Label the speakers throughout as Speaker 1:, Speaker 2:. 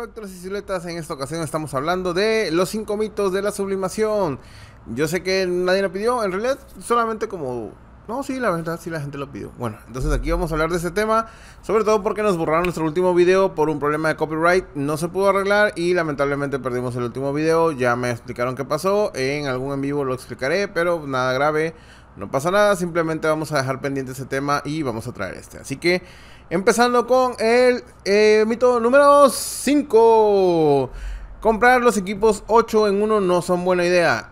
Speaker 1: vectores y siluetas, en esta ocasión estamos hablando de los cinco mitos de la sublimación. Yo sé que nadie lo pidió, en realidad solamente como... No, sí, la verdad, sí la gente lo pidió. Bueno, entonces aquí vamos a hablar de este tema, sobre todo porque nos borraron nuestro último video por un problema de copyright, no se pudo arreglar y lamentablemente perdimos el último video, ya me explicaron qué pasó, en algún en vivo lo explicaré, pero nada grave. No pasa nada, simplemente vamos a dejar pendiente ese tema y vamos a traer este. Así que empezando con el eh, mito número 5. Comprar los equipos 8 en 1 no son buena idea.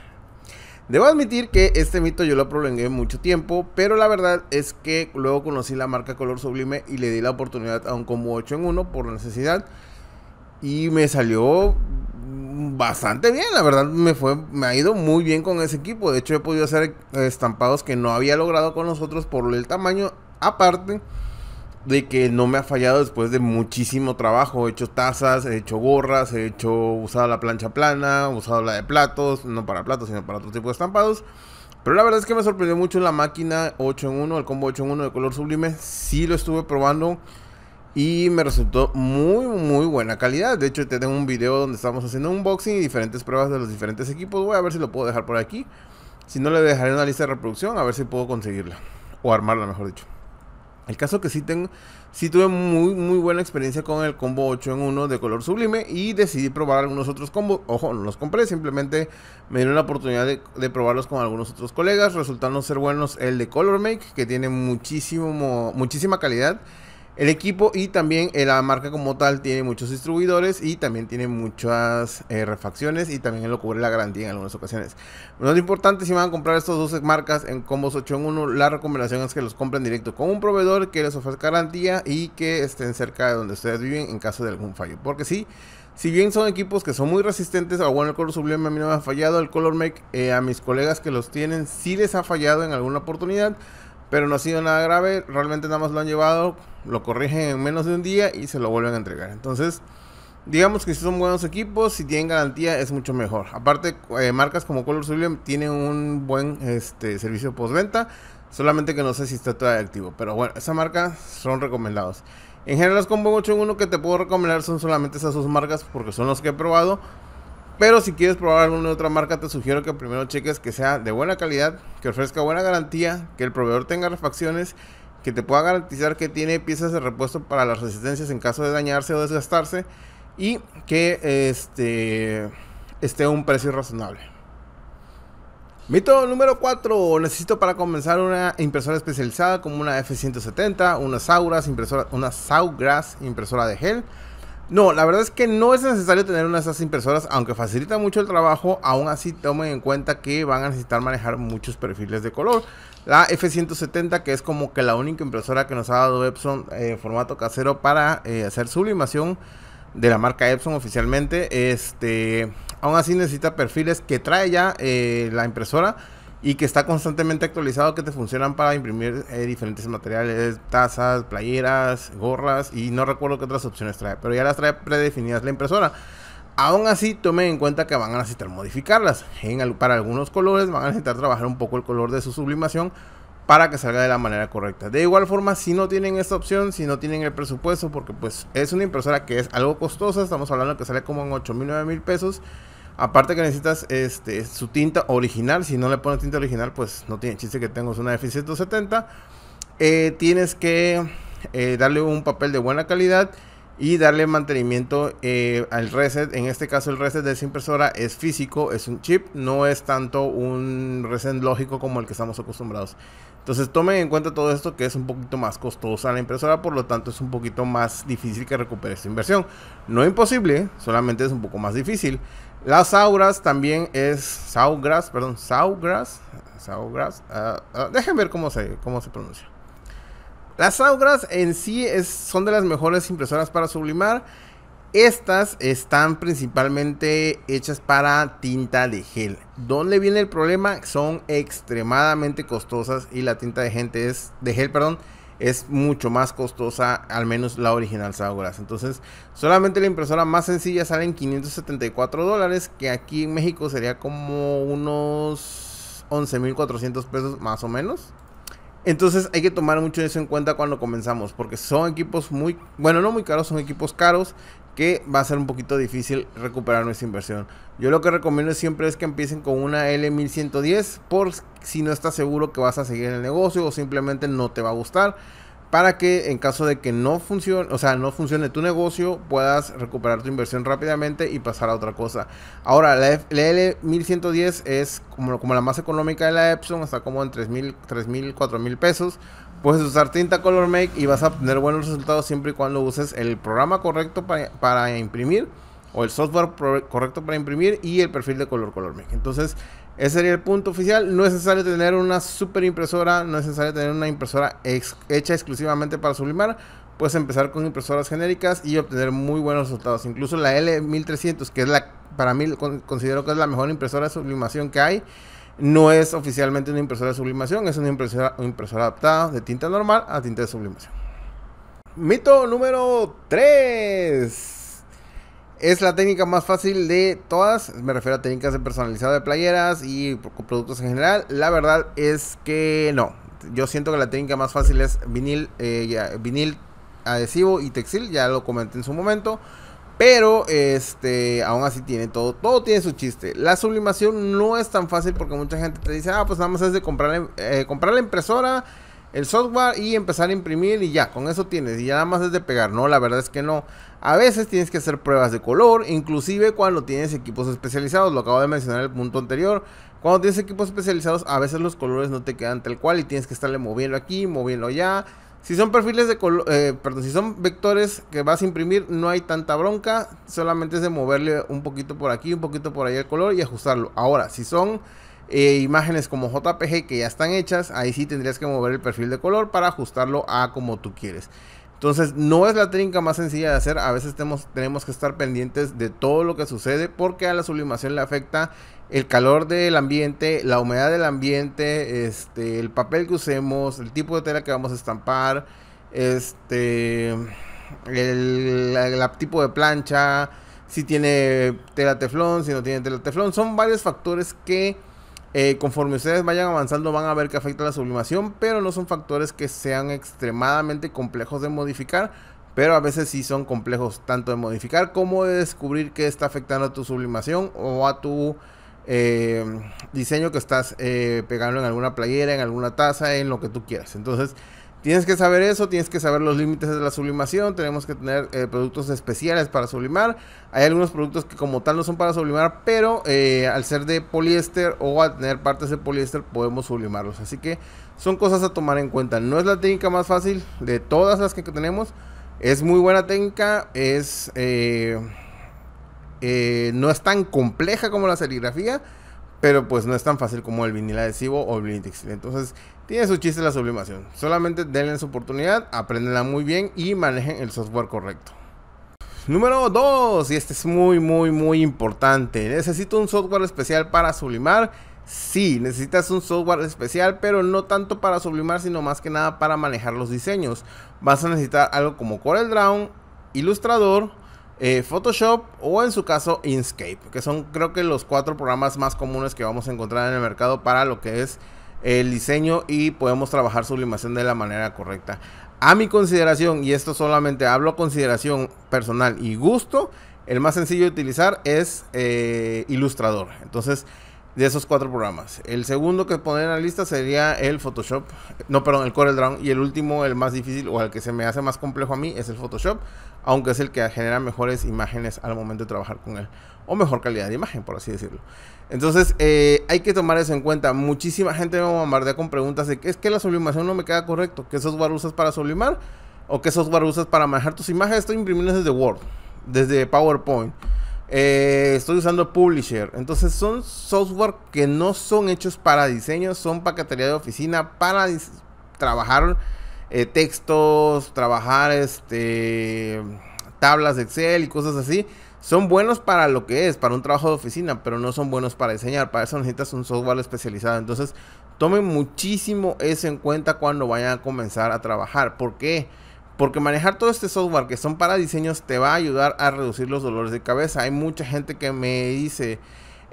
Speaker 1: Debo admitir que este mito yo lo prolongué mucho tiempo, pero la verdad es que luego conocí la marca Color Sublime y le di la oportunidad a un combo 8 en 1 por necesidad. Y me salió bastante bien. La verdad me fue, me ha ido muy bien con ese equipo. De hecho, he podido hacer estampados que no había logrado con nosotros por el tamaño. Aparte de que no me ha fallado después de muchísimo trabajo. He hecho tazas, he hecho gorras, he hecho usado la plancha plana, usado la de platos, no para platos, sino para otro tipo de estampados. Pero la verdad es que me sorprendió mucho la máquina 8 en 1, el combo 8 en 1 de color sublime. Sí lo estuve probando y me resultó muy muy buena calidad. De hecho, te tengo un video donde estamos haciendo un unboxing y diferentes pruebas de los diferentes equipos. Voy a ver si lo puedo dejar por aquí. Si no, le dejaré una lista de reproducción a ver si puedo conseguirla o armarla, mejor dicho. El caso que sí tengo, tuve muy muy buena experiencia con el combo 8 en 1 de color sublime y decidí probar algunos otros combos. Ojo, no los compré, simplemente me dieron la oportunidad de, probarlos con algunos otros colegas, resultando ser buenos el de Color Make, que tiene muchísimo, muchísima calidad el equipo y también eh, la marca como tal tiene muchos distribuidores y también tiene muchas eh, refacciones y también lo cubre la garantía en algunas ocasiones. Lo importante si van a comprar estos dos marcas en combos 8 en 1, la recomendación es que los compren directo con un proveedor que les ofrezca garantía y que estén cerca de donde ustedes viven en caso de algún fallo. Porque sí, si bien son equipos que son muy resistentes, a bueno, el color sublime a mí no me ha fallado, el color make eh, a mis colegas que los tienen sí les ha fallado en alguna oportunidad. Pero no ha sido nada grave, realmente nada más lo han llevado, lo corrigen en menos de un día y se lo vuelven a entregar. Entonces, digamos que si son buenos equipos, si tienen garantía es mucho mejor. Aparte, eh, marcas como Color Sublime tienen un buen este, servicio postventa, solamente que no sé si está todavía activo. Pero bueno, esa marca son recomendados. En general, los combo 8 en 1 que te puedo recomendar son solamente esas dos marcas porque son los que he probado. Pero si quieres probar alguna otra marca, te sugiero que primero cheques que sea de buena calidad, que ofrezca buena garantía, que el proveedor tenga refacciones, que te pueda garantizar que tiene piezas de repuesto para las resistencias en caso de dañarse o desgastarse y que este, esté a un precio razonable. Mito número 4. Necesito para comenzar una impresora especializada como una F170, una Sauras, impresora, una Saugras, impresora de gel no, la verdad es que no es necesario tener una de esas impresoras, aunque facilita mucho el trabajo, aún así tomen en cuenta que van a necesitar manejar muchos perfiles de color. La F170, que es como que la única impresora que nos ha dado Epson eh, en formato casero para eh, hacer sublimación de la marca Epson oficialmente, este, aún así necesita perfiles que trae ya eh, la impresora y que está constantemente actualizado, que te funcionan para imprimir eh, diferentes materiales, tazas, playeras, gorras y no recuerdo qué otras opciones trae, pero ya las trae predefinidas la impresora. Aún así, tomen en cuenta que van a necesitar modificarlas. En para algunos colores van a necesitar trabajar un poco el color de su sublimación para que salga de la manera correcta. De igual forma, si no tienen esta opción, si no tienen el presupuesto, porque pues es una impresora que es algo costosa, estamos hablando que sale como en 8 mil, 9 mil pesos Aparte que necesitas este, su tinta original. Si no le pones tinta original, pues no tiene chiste que tengas una f 270 eh, tienes que eh, darle un papel de buena calidad y darle mantenimiento eh, al reset. En este caso el reset de esa impresora es físico, es un chip, no es tanto un reset lógico como el que estamos acostumbrados. Entonces tomen en cuenta todo esto que es un poquito más costosa la impresora, por lo tanto es un poquito más difícil que recupere su inversión. No imposible, solamente es un poco más difícil. Las auras también es saugras, perdón, saugras, saugras. Ah, ah, déjenme dejen ver cómo se, cómo se pronuncia. Las augras en sí es, son de las mejores impresoras para sublimar. Estas están principalmente hechas para tinta de gel. ¿Dónde viene el problema? Son extremadamente costosas y la tinta de, gente es, de gel perdón, es mucho más costosa, al menos la original Zagoras. Entonces, solamente la impresora más sencilla sale en 574 dólares, que aquí en México sería como unos 11.400 pesos más o menos. Entonces hay que tomar mucho eso en cuenta cuando comenzamos, porque son equipos muy, bueno, no muy caros, son equipos caros que va a ser un poquito difícil recuperar nuestra inversión. Yo lo que recomiendo siempre es que empiecen con una L1110 por si no estás seguro que vas a seguir en el negocio o simplemente no te va a gustar para que en caso de que no funcione, o sea, no funcione tu negocio, puedas recuperar tu inversión rápidamente y pasar a otra cosa. Ahora, la, L1110 es como, la más económica de la Epson, está como en 3.000, 4.000 pesos puedes usar tinta Color Make y vas a obtener buenos resultados siempre y cuando uses el programa correcto para, imprimir o el software correcto para imprimir y el perfil de color color make. Entonces, ese sería el punto oficial. No es necesario tener una super impresora, no es necesario tener una impresora hecha exclusivamente para sublimar. Puedes empezar con impresoras genéricas y obtener muy buenos resultados. Incluso la L1300, que es la para mí considero que es la mejor impresora de sublimación que hay no es oficialmente una impresora de sublimación, es una impresora, adaptada de tinta normal a tinta de sublimación. Mito número 3. Es la técnica más fácil de todas. Me refiero a técnicas de personalizado de playeras y productos en general. La verdad es que no. Yo siento que la técnica más fácil es vinil, eh, vinil adhesivo y textil. Ya lo comenté en su momento. Pero, este, aún así tiene todo, todo tiene su chiste. La sublimación no es tan fácil porque mucha gente te dice, ah, pues nada más es de comprar, eh, comprar la impresora, el software y empezar a imprimir y ya, con eso tienes. Y ya nada más es de pegar. No, la verdad es que no. A veces tienes que hacer pruebas de color, inclusive cuando tienes equipos especializados. Lo acabo de mencionar en el punto anterior. Cuando tienes equipos especializados, a veces los colores no te quedan tal cual y tienes que estarle moviendo aquí, moviendo allá si son perfiles de eh, perdón, si son vectores que vas a imprimir, no hay tanta bronca, solamente es de moverle un poquito por aquí, un poquito por allá el color y ajustarlo. Ahora, si son eh, imágenes como JPG que ya están hechas, ahí sí tendrías que mover el perfil de color para ajustarlo a como tú quieres. Entonces, no es la técnica más sencilla de hacer. A veces tenemos, tenemos, que estar pendientes de todo lo que sucede porque a la sublimación le afecta el calor del ambiente, la humedad del ambiente, este, el papel que usemos, el tipo de tela que vamos a estampar, este, el, tipo de plancha, si tiene tela teflón, si no tiene tela teflón, son varios factores que eh, conforme ustedes vayan avanzando van a ver que afecta la sublimación, pero no son factores que sean extremadamente complejos de modificar, pero a veces sí son complejos tanto de modificar como de descubrir que está afectando a tu sublimación o a tu Em, diseño que estás eh, pegando en alguna playera, en alguna taza, en lo que tú quieras. Entonces, tienes que saber eso, tienes que saber los límites de la sublimación, tenemos que tener eh, productos especiales para sublimar. Hay algunos productos que como tal no son para sublimar, pero eh, al ser de poliéster o al tener partes de poliéster podemos sublimarlos. Así que son cosas a tomar en cuenta. No es la técnica más fácil de todas las que tenemos. Es muy buena técnica, es... Eh, no es tan compleja como la serigrafía, pero pues no es tan fácil como el vinil adhesivo o el vinil textil. Entonces, tiene su chiste la sublimación. Solamente denle su oportunidad, Apréndela muy bien y manejen el software correcto. Número 2, y este es muy, muy, muy importante. Necesito un software especial para sublimar. Sí, necesitas un software especial, pero no tanto para sublimar, sino más que nada para manejar los diseños. Vas a necesitar algo como CorelDRAW, Illustrator, eh, Photoshop o en su caso Inkscape, que son creo que los cuatro programas más comunes que vamos a encontrar en el mercado para lo que es el diseño y podemos trabajar sublimación de la manera correcta. A mi consideración, y esto solamente hablo consideración personal y gusto, el más sencillo de utilizar es eh, Ilustrador. Entonces, de esos cuatro programas. El segundo que poner en la lista sería el Photoshop, no, perdón, el CorelDRAW y el último, el más difícil o el que se me hace más complejo a mí es el Photoshop, aunque es el que genera mejores imágenes al momento de trabajar con él o mejor calidad de imagen, por así decirlo. Entonces, eh, hay que tomar eso en cuenta. Muchísima gente me bombardea con preguntas de que es que la sublimación no me queda correcto, qué software usas para sublimar o qué software usas para manejar tus imágenes. Estoy imprimiendo desde Word, desde PowerPoint. Eh, estoy usando Publisher. Entonces son software que no son hechos para diseño, son para de oficina, para trabajar eh, textos, trabajar este, tablas de Excel y cosas así. Son buenos para lo que es, para un trabajo de oficina, pero no son buenos para diseñar. Para eso necesitas un software especializado. Entonces tomen muchísimo eso en cuenta cuando vayan a comenzar a trabajar. ¿Por qué? Porque porque manejar todo este software que son para diseños te va a ayudar a reducir los dolores de cabeza. Hay mucha gente que me dice,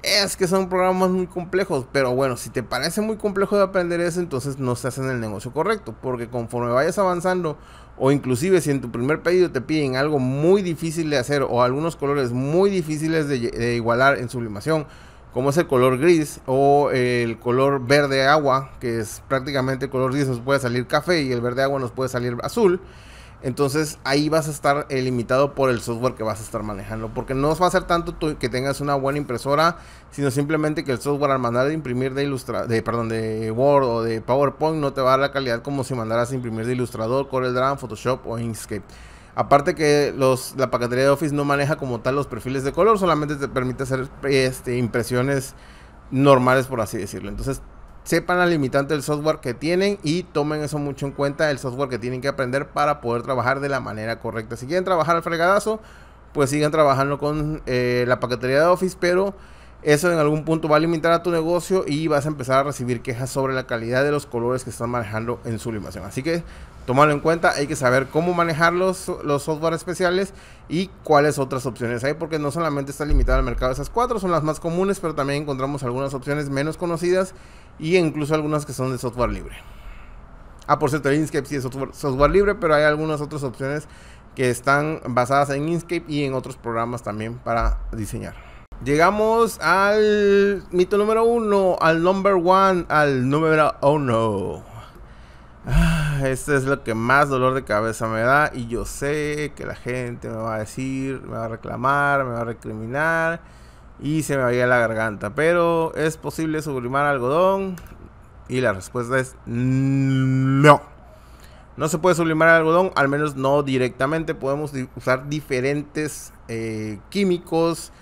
Speaker 1: es que son programas muy complejos, pero bueno, si te parece muy complejo de aprender eso, entonces no estás en el negocio correcto, porque conforme vayas avanzando, o inclusive si en tu primer pedido te piden algo muy difícil de hacer, o algunos colores muy difíciles de, de igualar en sublimación, como es el color gris o el color verde agua, que es prácticamente el color gris nos puede salir café y el verde agua nos puede salir azul, entonces ahí vas a estar limitado por el software que vas a estar manejando. Porque no va a hacer tanto que tengas una buena impresora, sino simplemente que el software al mandar de imprimir de ilustra de perdón, de Word o de PowerPoint no te va a dar la calidad como si mandaras a imprimir de Illustrator, CorelDRAW, Photoshop o Inkscape. Aparte que la paquetería de Office no maneja como tal los perfiles de color, solamente te permite hacer este, impresiones normales, por así decirlo. Entonces sepan la limitante del software que tienen y tomen eso mucho en cuenta, el software que tienen que aprender para poder trabajar de la manera correcta. Si quieren trabajar al fregadazo, pues sigan trabajando con eh, la paquetería de Office, pero eso en algún punto va a limitar a tu negocio y vas a empezar a recibir quejas sobre la calidad de los colores que están manejando en su limación Así que tómalo en cuenta, hay que saber cómo manejar los, software especiales y cuáles otras opciones hay, porque no solamente está limitado al mercado esas cuatro, son las más comunes, pero también encontramos algunas opciones menos conocidas y incluso algunas que son de software libre. Ah, por cierto, Inkscape sí es software, libre, pero hay algunas otras opciones que están basadas en Inkscape y en otros programas también para diseñar. Llegamos al mito número uno, al number one, al número no. Ah, este es lo que más dolor de cabeza me da y yo sé que la gente me va a decir, me va a reclamar, me va a recriminar y se me vaía la garganta. Pero ¿es posible sublimar algodón? Y la respuesta es no. No se puede sublimar algodón, al menos no directamente. Podemos usar diferentes eh, químicos,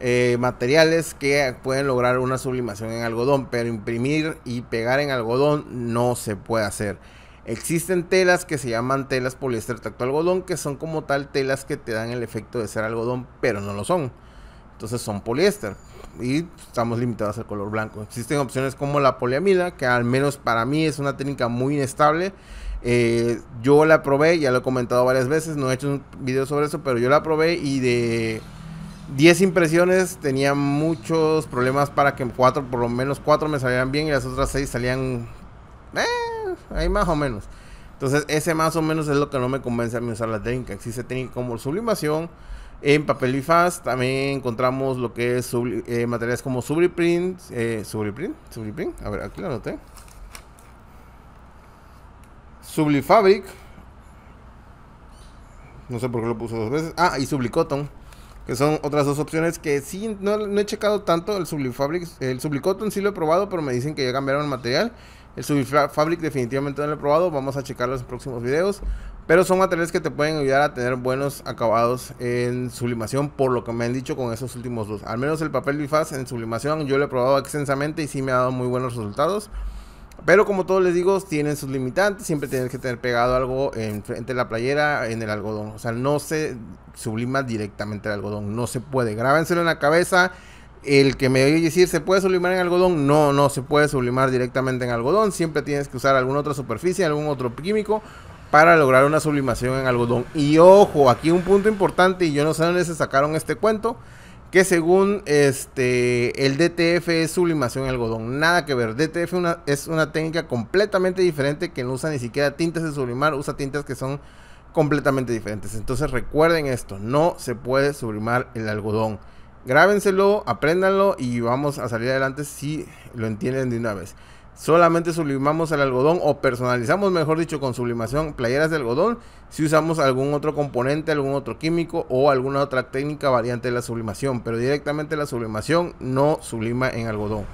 Speaker 1: eh, materiales que pueden lograr una sublimación en algodón, pero imprimir y pegar en algodón no se puede hacer. Existen telas que se llaman telas poliéster tacto algodón, que son como tal telas que te dan el efecto de ser algodón, pero no lo son. Entonces son poliéster y estamos limitados al color blanco. Existen opciones como la poliamida, que al menos para mí es una técnica muy inestable. Eh, yo la probé, ya lo he comentado varias veces, no he hecho un video sobre eso, pero yo la probé y de 10 impresiones tenía muchos problemas para que en 4, por lo menos 4 me salieran bien y las otras 6 salían eh, ahí más o menos. Entonces ese más o menos es lo que no me convence a mí usar la técnica. Existe técnica como sublimación, en papel bifast también encontramos lo que es eh, materiales como Subliprint, eh, Subliprint, Subliprint, a ver, aquí lo anoté. Sublifabric, no sé por qué lo puso dos veces. Ah, y Sublicotton, que son otras dos opciones que sí, no, he checado tanto el Sublifabric. El Sublicotton sí lo he probado, pero me dicen que ya cambiaron el material. El Sublifabric definitivamente no lo he probado, vamos a checarlo en los próximos videos. Pero son materiales que te pueden ayudar a tener buenos acabados en sublimación, por lo que me han dicho con esos últimos dos. Al menos el papel bifaz en sublimación yo lo he probado extensamente y sí me ha dado muy buenos resultados. Pero como todos les digo, tienen sus limitantes. Siempre tienes que tener pegado algo enfrente de la playera, en el algodón. O sea, no se sublima directamente el algodón. No se puede. Grábenselo en la cabeza. El que me oye decir, ¿se puede sublimar en algodón? No, no se puede sublimar directamente en algodón. Siempre tienes que usar alguna otra superficie, algún otro químico para lograr una sublimación en algodón. Y ojo, aquí un punto importante, y yo no sé dónde se sacaron este cuento, que según este, el DTF es sublimación en algodón. Nada que ver, DTF es una técnica completamente diferente que no usa ni siquiera tintas de sublimar, usa tintas que son completamente diferentes. Entonces recuerden esto, no se puede sublimar el algodón. Grábenselo, apréndanlo y vamos a salir adelante si lo entienden de una vez solamente sublimamos el algodón o personalizamos, mejor dicho, con sublimación playeras de algodón si usamos algún otro componente, algún otro químico o alguna otra técnica variante de la sublimación, pero directamente la sublimación no sublima en algodón.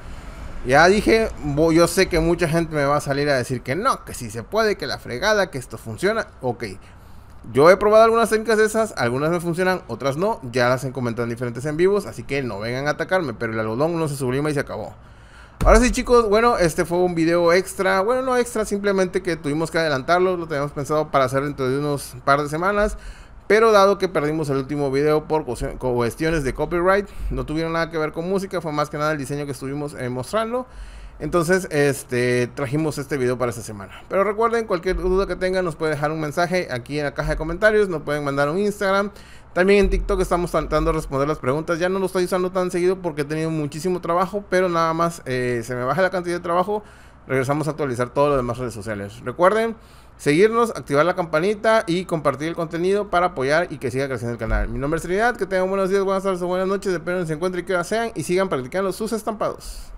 Speaker 1: Ya dije, yo sé que mucha gente me va a salir a decir que no, que si se puede, que la fregada, que esto funciona. Ok, yo he probado algunas técnicas de esas, algunas me funcionan, otras no. Ya las he comentado en diferentes en vivos, así que no vengan a atacarme, pero el algodón no se sublima y se acabó. Ahora sí, chicos, bueno, este fue un video extra. Bueno, no extra, simplemente que tuvimos que adelantarlo. Lo teníamos pensado para hacer dentro de unos par de semanas. Pero dado que perdimos el último video por cuestiones de copyright, no tuvieron nada que ver con música, fue más que nada el diseño que estuvimos eh, mostrando. Entonces, este, trajimos este video para esta semana. Pero recuerden, cualquier duda que tengan nos pueden dejar un mensaje aquí en la caja de comentarios, nos pueden mandar un Instagram. También en TikTok estamos tratando de responder las preguntas. Ya no lo estoy usando tan seguido porque he tenido muchísimo trabajo, pero nada más eh, se me baja la cantidad de trabajo. Regresamos a actualizar todas las demás redes sociales. Recuerden seguirnos, activar la campanita y compartir el contenido para apoyar y que siga creciendo el canal. Mi nombre es Trinidad, que tengan buenos días, buenas tardes o buenas noches, depende de donde se encuentren y que sean y sigan practicando sus estampados.